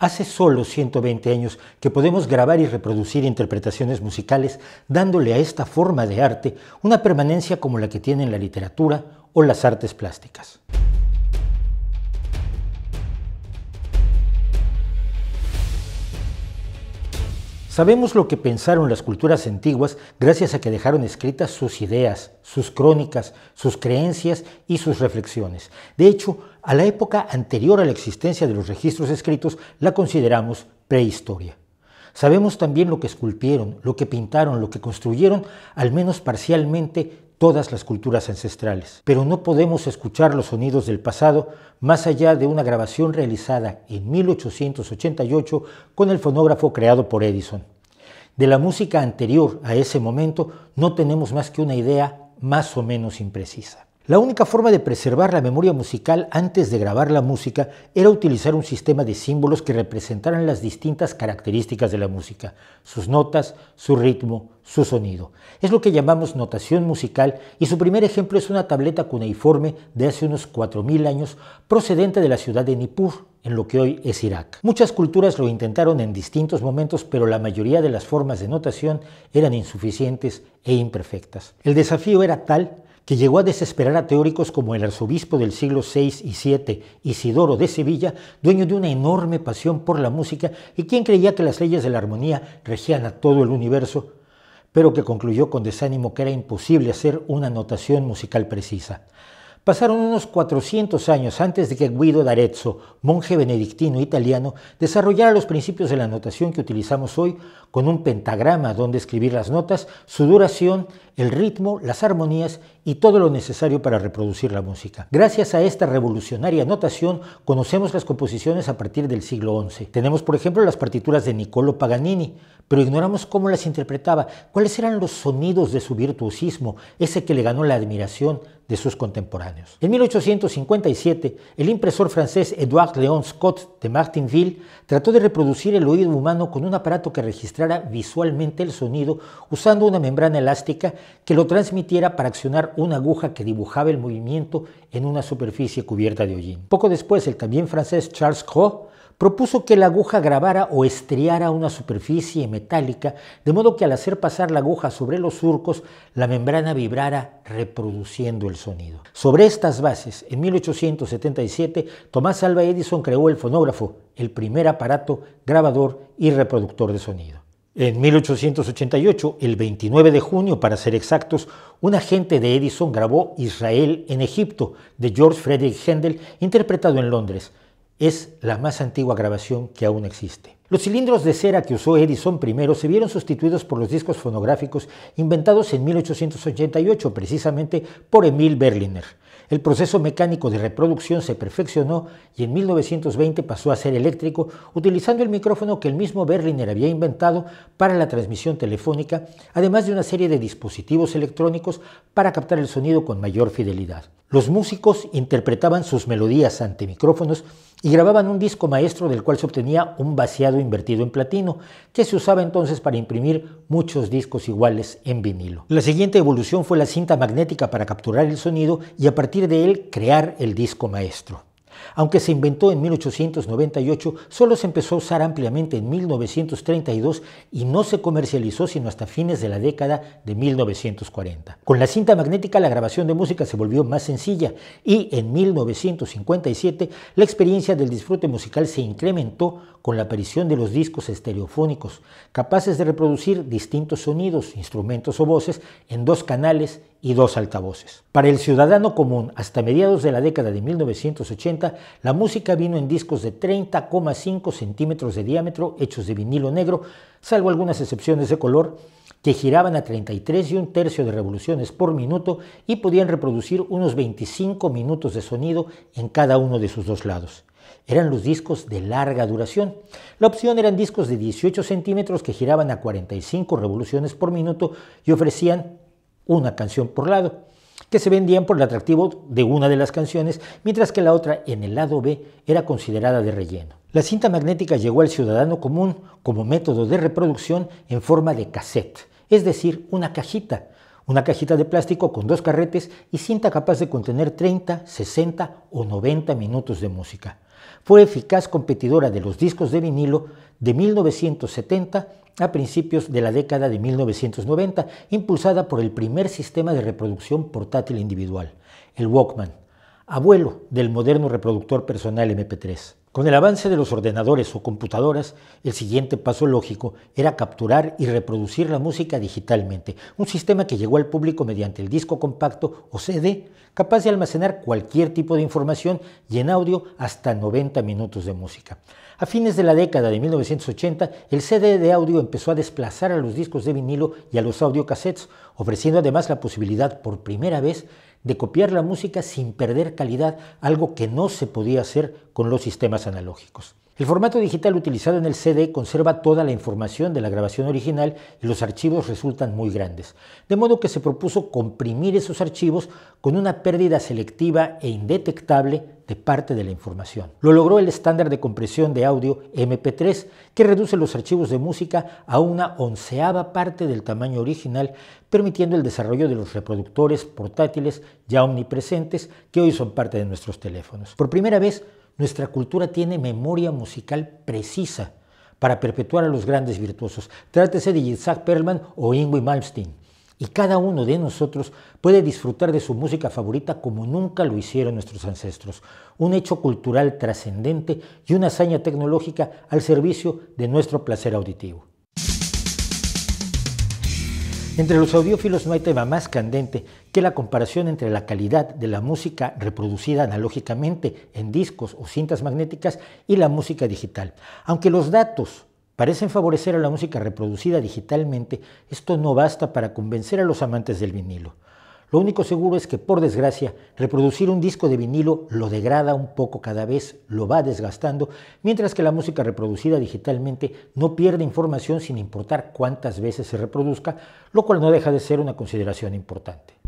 Hace solo 120 años que podemos grabar y reproducir interpretaciones musicales dándole a esta forma de arte una permanencia como la que tiene la literatura o las artes plásticas. Sabemos lo que pensaron las culturas antiguas gracias a que dejaron escritas sus ideas, sus crónicas, sus creencias y sus reflexiones. De hecho, a la época anterior a la existencia de los registros escritos la consideramos prehistoria. Sabemos también lo que esculpieron, lo que pintaron, lo que construyeron, al menos parcialmente, todas las culturas ancestrales. Pero no podemos escuchar los sonidos del pasado más allá de una grabación realizada en 1888 con el fonógrafo creado por Edison. De la música anterior a ese momento no tenemos más que una idea más o menos imprecisa. La única forma de preservar la memoria musical antes de grabar la música era utilizar un sistema de símbolos que representaran las distintas características de la música, sus notas, su ritmo, su sonido. Es lo que llamamos notación musical y su primer ejemplo es una tableta cuneiforme de hace unos 4.000 años procedente de la ciudad de Nippur, en lo que hoy es Irak. Muchas culturas lo intentaron en distintos momentos, pero la mayoría de las formas de notación eran insuficientes e imperfectas. El desafío era tal que llegó a desesperar a teóricos como el arzobispo del siglo VI y VII, Isidoro de Sevilla, dueño de una enorme pasión por la música y quien creía que las leyes de la armonía regían a todo el universo, pero que concluyó con desánimo que era imposible hacer una notación musical precisa. Pasaron unos 400 años antes de que Guido d'Arezzo, monje benedictino italiano, desarrollara los principios de la notación que utilizamos hoy con un pentagrama donde escribir las notas, su duración, el ritmo, las armonías y todo lo necesario para reproducir la música. Gracias a esta revolucionaria notación conocemos las composiciones a partir del siglo XI. Tenemos por ejemplo las partituras de Niccolo Paganini, pero ignoramos cómo las interpretaba, cuáles eran los sonidos de su virtuosismo, ese que le ganó la admiración de sus contemporáneos. En 1857, el impresor francés Edouard Léon Scott de Martinville trató de reproducir el oído humano con un aparato que registrara visualmente el sonido usando una membrana elástica que lo transmitiera para accionar una aguja que dibujaba el movimiento en una superficie cubierta de hollín. Poco después, el también francés Charles Cros propuso que la aguja grabara o estriara una superficie metálica, de modo que al hacer pasar la aguja sobre los surcos, la membrana vibrara reproduciendo el sonido. Sobre estas bases, en 1877, Tomás Alva Edison creó el fonógrafo, el primer aparato grabador y reproductor de sonido. En 1888, el 29 de junio para ser exactos, un agente de Edison grabó Israel en Egipto de George Frederick Handel, interpretado en Londres es la más antigua grabación que aún existe. Los cilindros de cera que usó Edison primero se vieron sustituidos por los discos fonográficos inventados en 1888 precisamente por Emil Berliner. El proceso mecánico de reproducción se perfeccionó y en 1920 pasó a ser eléctrico utilizando el micrófono que el mismo Berliner había inventado para la transmisión telefónica, además de una serie de dispositivos electrónicos para captar el sonido con mayor fidelidad. Los músicos interpretaban sus melodías ante micrófonos y grababan un disco maestro del cual se obtenía un vaciado invertido en platino, que se usaba entonces para imprimir muchos discos iguales en vinilo. La siguiente evolución fue la cinta magnética para capturar el sonido y a partir de él crear el disco maestro. Aunque se inventó en 1898, solo se empezó a usar ampliamente en 1932 y no se comercializó sino hasta fines de la década de 1940. Con la cinta magnética la grabación de música se volvió más sencilla y en 1957 la experiencia del disfrute musical se incrementó con la aparición de los discos estereofónicos, capaces de reproducir distintos sonidos, instrumentos o voces en dos canales y dos altavoces. Para el ciudadano común, hasta mediados de la década de 1980, la música vino en discos de 30,5 centímetros de diámetro hechos de vinilo negro, salvo algunas excepciones de color, que giraban a 33 y un tercio de revoluciones por minuto y podían reproducir unos 25 minutos de sonido en cada uno de sus dos lados. Eran los discos de larga duración. La opción eran discos de 18 centímetros que giraban a 45 revoluciones por minuto y ofrecían una canción por lado, que se vendían por el atractivo de una de las canciones, mientras que la otra, en el lado B, era considerada de relleno. La cinta magnética llegó al ciudadano común como método de reproducción en forma de cassette, es decir, una cajita, una cajita de plástico con dos carretes y cinta capaz de contener 30, 60 o 90 minutos de música. Fue eficaz competidora de los discos de vinilo de 1970 a principios de la década de 1990, impulsada por el primer sistema de reproducción portátil individual, el Walkman, abuelo del moderno reproductor personal MP3. Con el avance de los ordenadores o computadoras, el siguiente paso lógico era capturar y reproducir la música digitalmente, un sistema que llegó al público mediante el disco compacto o CD, capaz de almacenar cualquier tipo de información y en audio hasta 90 minutos de música. A fines de la década de 1980, el CD de audio empezó a desplazar a los discos de vinilo y a los audiocassettes, ofreciendo además la posibilidad por primera vez de copiar la música sin perder calidad, algo que no se podía hacer con los sistemas analógicos. El formato digital utilizado en el CD conserva toda la información de la grabación original y los archivos resultan muy grandes, de modo que se propuso comprimir esos archivos con una pérdida selectiva e indetectable de parte de la información. Lo logró el estándar de compresión de audio MP3, que reduce los archivos de música a una onceava parte del tamaño original, permitiendo el desarrollo de los reproductores portátiles ya omnipresentes que hoy son parte de nuestros teléfonos. Por primera vez, nuestra cultura tiene memoria musical precisa para perpetuar a los grandes virtuosos. Trátese de Isaac Perlman o Ingrid Malmsteen. Y cada uno de nosotros puede disfrutar de su música favorita como nunca lo hicieron nuestros ancestros. Un hecho cultural trascendente y una hazaña tecnológica al servicio de nuestro placer auditivo. Entre los audiófilos no hay tema más candente que la comparación entre la calidad de la música reproducida analógicamente en discos o cintas magnéticas y la música digital. Aunque los datos parecen favorecer a la música reproducida digitalmente, esto no basta para convencer a los amantes del vinilo. Lo único seguro es que, por desgracia, reproducir un disco de vinilo lo degrada un poco cada vez, lo va desgastando, mientras que la música reproducida digitalmente no pierde información sin importar cuántas veces se reproduzca, lo cual no deja de ser una consideración importante.